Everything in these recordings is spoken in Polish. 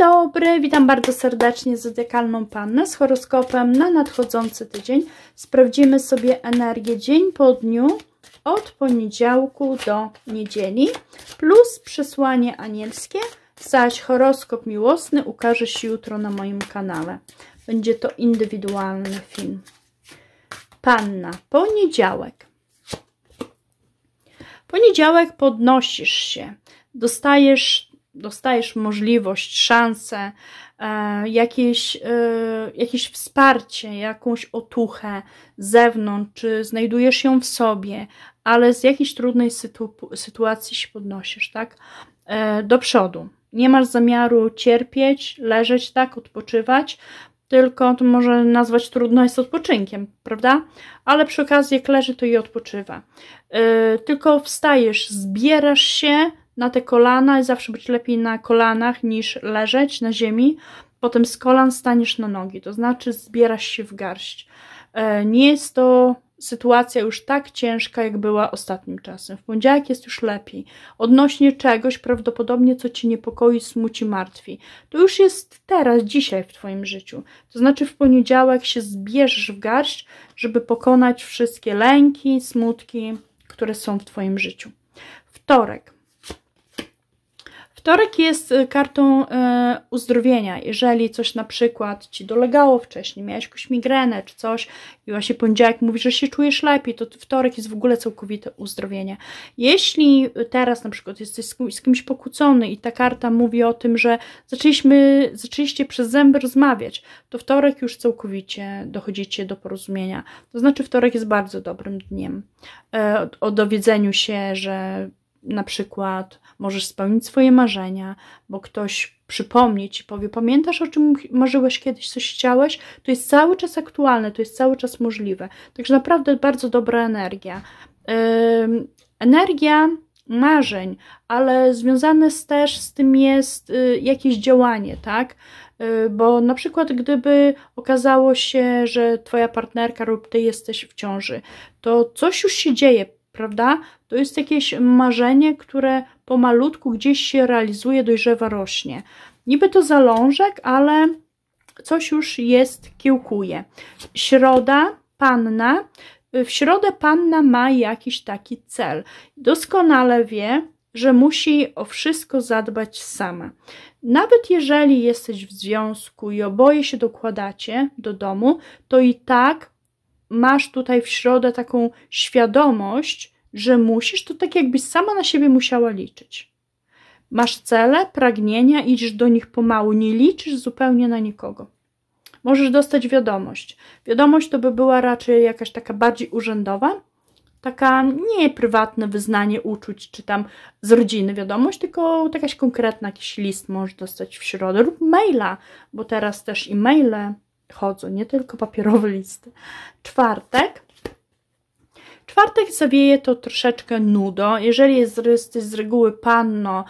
dobry, witam bardzo serdecznie Zodiakalną Pannę z horoskopem na nadchodzący tydzień. Sprawdzimy sobie energię dzień po dniu od poniedziałku do niedzieli plus przesłanie anielskie, zaś horoskop miłosny ukaże się jutro na moim kanale. Będzie to indywidualny film. Panna, poniedziałek. Poniedziałek podnosisz się, dostajesz dostajesz możliwość, szansę, e, jakieś, e, jakieś wsparcie, jakąś otuchę z zewnątrz, czy znajdujesz ją w sobie, ale z jakiejś trudnej sytu sytuacji się podnosisz, tak? E, do przodu. Nie masz zamiaru cierpieć, leżeć, tak, odpoczywać, tylko to może nazwać trudno jest odpoczynkiem, prawda? Ale przy okazji, jak leży, to i odpoczywa. Yy, tylko wstajesz, zbierasz się, na te kolana i zawsze być lepiej na kolanach niż leżeć na ziemi. Potem z kolan staniesz na nogi, to znaczy zbierasz się w garść. E, nie jest to sytuacja już tak ciężka, jak była ostatnim czasem. W poniedziałek jest już lepiej. Odnośnie czegoś prawdopodobnie, co ci niepokoi, smuci, martwi. To już jest teraz, dzisiaj w Twoim życiu. To znaczy w poniedziałek się zbierzesz w garść, żeby pokonać wszystkie lęki, smutki, które są w Twoim życiu. Wtorek. Wtorek jest y, kartą e, uzdrowienia. Jeżeli coś na przykład Ci dolegało wcześniej, miałeś jakąś migrenę czy coś i właśnie poniedziałek mówisz, że się czujesz lepiej, to wtorek jest w ogóle całkowite uzdrowienie. Jeśli teraz na przykład jesteś z, z kimś pokłócony i ta karta mówi o tym, że zaczęliśmy, zaczęliście przez zęby rozmawiać, to wtorek już całkowicie dochodzicie do porozumienia. To znaczy wtorek jest bardzo dobrym dniem. E, o, o dowiedzeniu się, że na przykład możesz spełnić swoje marzenia, bo ktoś przypomni ci, powie: Pamiętasz, o czym marzyłeś kiedyś, coś chciałeś? To jest cały czas aktualne, to jest cały czas możliwe. Także naprawdę bardzo dobra energia. Yy, energia marzeń, ale związane z, też z tym jest y, jakieś działanie, tak? Y, bo na przykład gdyby okazało się, że twoja partnerka lub ty jesteś w ciąży, to coś już się dzieje, prawda? To jest jakieś marzenie, które pomalutku gdzieś się realizuje, dojrzewa, rośnie. Niby to zalążek, ale coś już jest, kiełkuje. Środa, panna. W środę panna ma jakiś taki cel. Doskonale wie, że musi o wszystko zadbać sama. Nawet jeżeli jesteś w związku i oboje się dokładacie do domu, to i tak masz tutaj w środę taką świadomość, że musisz, to tak jakbyś sama na siebie musiała liczyć. Masz cele, pragnienia, idziesz do nich pomału, nie liczysz zupełnie na nikogo. Możesz dostać wiadomość. Wiadomość to by była raczej jakaś taka bardziej urzędowa, taka nie prywatne wyznanie uczuć, czy tam z rodziny wiadomość, tylko takaś konkretna, jakiś list możesz dostać w środę lub maila, bo teraz też e-maile chodzą, nie tylko papierowe listy. Czwartek. Czwartek zawieje to troszeczkę nudo. Jeżeli jesteś z reguły panno,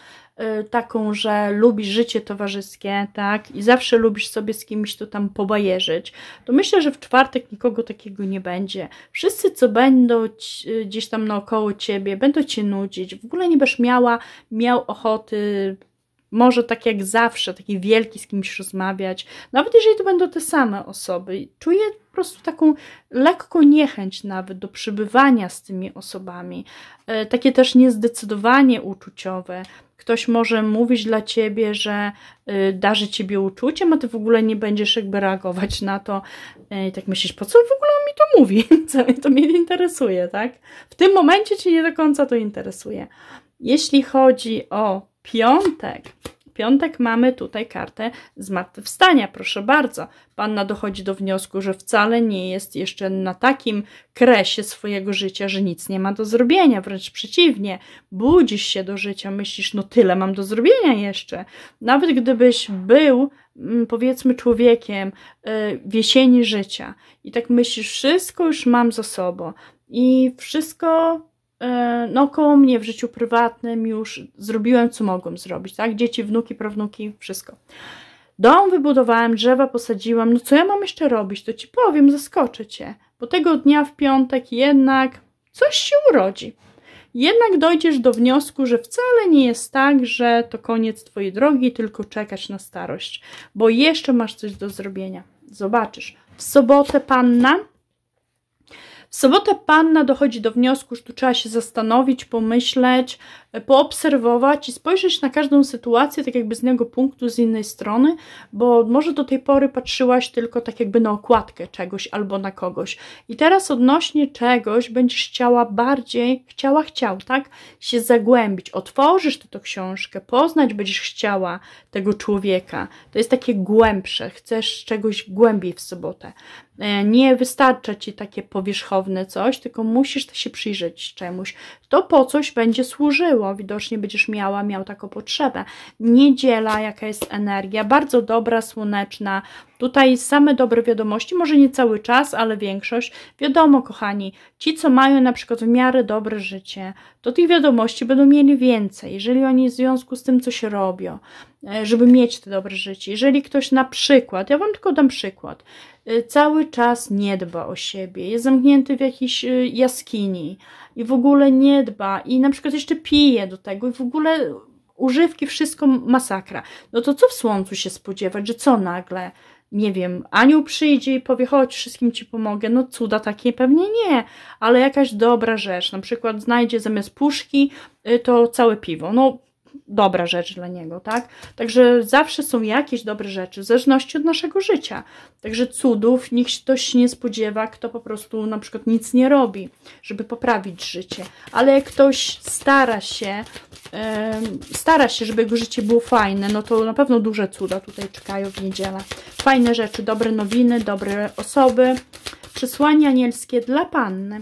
y, taką, że lubisz życie towarzyskie, tak, i zawsze lubisz sobie z kimś tu tam pobajerzyć, to myślę, że w czwartek nikogo takiego nie będzie. Wszyscy, co będą y, gdzieś tam naokoło ciebie, będą cię nudzić. W ogóle nie będziesz miała, miał ochoty może tak jak zawsze, taki wielki z kimś rozmawiać, nawet jeżeli to będą te same osoby. Czuję po prostu taką lekką niechęć nawet do przybywania z tymi osobami, e, takie też niezdecydowanie uczuciowe. Ktoś może mówić dla ciebie, że e, darzy ciebie uczuciem, a ty w ogóle nie będziesz jakby reagować na to e, i tak myślisz, po co w ogóle on mi to mówi, co mnie to mnie interesuje, tak? W tym momencie cię nie do końca to interesuje. Jeśli chodzi o piątek. Piątek mamy tutaj kartę zmartwychwstania, proszę bardzo. Panna dochodzi do wniosku, że wcale nie jest jeszcze na takim kresie swojego życia, że nic nie ma do zrobienia, wręcz przeciwnie. Budzisz się do życia, myślisz, no tyle mam do zrobienia jeszcze. Nawet gdybyś był, mm, powiedzmy, człowiekiem y, w jesieni życia i tak myślisz, wszystko już mam za sobą i wszystko E, no koło mnie w życiu prywatnym już zrobiłem, co mogłem zrobić, tak? Dzieci, wnuki, prawnuki, wszystko. Dom wybudowałem, drzewa posadziłam, no co ja mam jeszcze robić? To Ci powiem, zaskoczę Cię, bo tego dnia w piątek jednak coś się urodzi. Jednak dojdziesz do wniosku, że wcale nie jest tak, że to koniec Twojej drogi, tylko czekać na starość, bo jeszcze masz coś do zrobienia. Zobaczysz, w sobotę panna w sobotę panna dochodzi do wniosku, że tu trzeba się zastanowić, pomyśleć, poobserwować i spojrzeć na każdą sytuację tak jakby z innego punktu, z innej strony, bo może do tej pory patrzyłaś tylko tak jakby na okładkę czegoś albo na kogoś. I teraz odnośnie czegoś będziesz chciała bardziej, chciała, chciał, tak, się zagłębić. Otworzysz tę książkę, poznać będziesz chciała tego człowieka. To jest takie głębsze, chcesz czegoś głębiej w sobotę. E, nie wystarcza ci takie powierzchowne coś, tylko musisz się przyjrzeć czemuś. To po coś będzie służyło było. Widocznie będziesz miała, miał taką potrzebę. Niedziela, jaka jest energia, bardzo dobra, słoneczna. Tutaj same dobre wiadomości, może nie cały czas, ale większość. Wiadomo, kochani, ci, co mają na przykład w miarę dobre życie, to tych wiadomości będą mieli więcej, jeżeli oni w związku z tym coś robią. E, żeby mieć te dobre życie. Jeżeli ktoś na przykład, ja Wam tylko dam przykład, e, cały czas nie dba o siebie, jest zamknięty w jakiejś e, jaskini i w ogóle nie dba i na przykład jeszcze pije do tego i w ogóle używki, wszystko masakra, no to co w słońcu się spodziewać, że co nagle, nie wiem, anioł przyjdzie i powie, chodź, wszystkim ci pomogę. No cuda takie pewnie nie, ale jakaś dobra rzecz. Na przykład znajdzie zamiast puszki to całe piwo. No dobra rzecz dla niego, tak? Także zawsze są jakieś dobre rzeczy, w zależności od naszego życia. Także cudów nikt ktoś nie spodziewa, kto po prostu na przykład nic nie robi, żeby poprawić życie. Ale jak ktoś stara się, yy, stara się, żeby jego życie było fajne, no to na pewno duże cuda tutaj czekają w niedzielę. Fajne rzeczy, dobre nowiny, dobre osoby. Przesłanie anielskie dla Panny.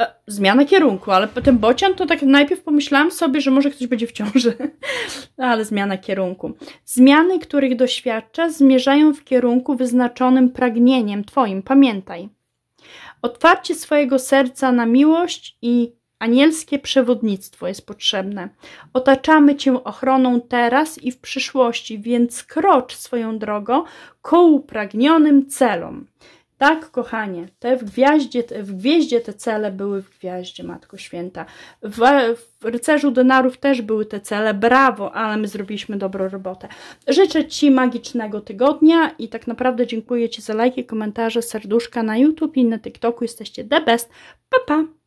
E, zmiana kierunku, ale potem bocian to tak najpierw pomyślałam sobie, że może ktoś będzie w ciąży, ale zmiana kierunku. Zmiany, których doświadczasz, zmierzają w kierunku wyznaczonym pragnieniem Twoim, pamiętaj. Otwarcie swojego serca na miłość i anielskie przewodnictwo jest potrzebne. Otaczamy Cię ochroną teraz i w przyszłości, więc krocz swoją drogą ku upragnionym celom. Tak, kochanie, te w gwiaździe, te, w gwieździe te cele były w gwiaździe, Matko Święta. W, w Rycerzu Denarów też były te cele, brawo, ale my zrobiliśmy dobrą robotę. Życzę Ci magicznego tygodnia i tak naprawdę dziękuję Ci za lajki, komentarze, serduszka na YouTube i na TikToku. Jesteście the best. Pa, pa!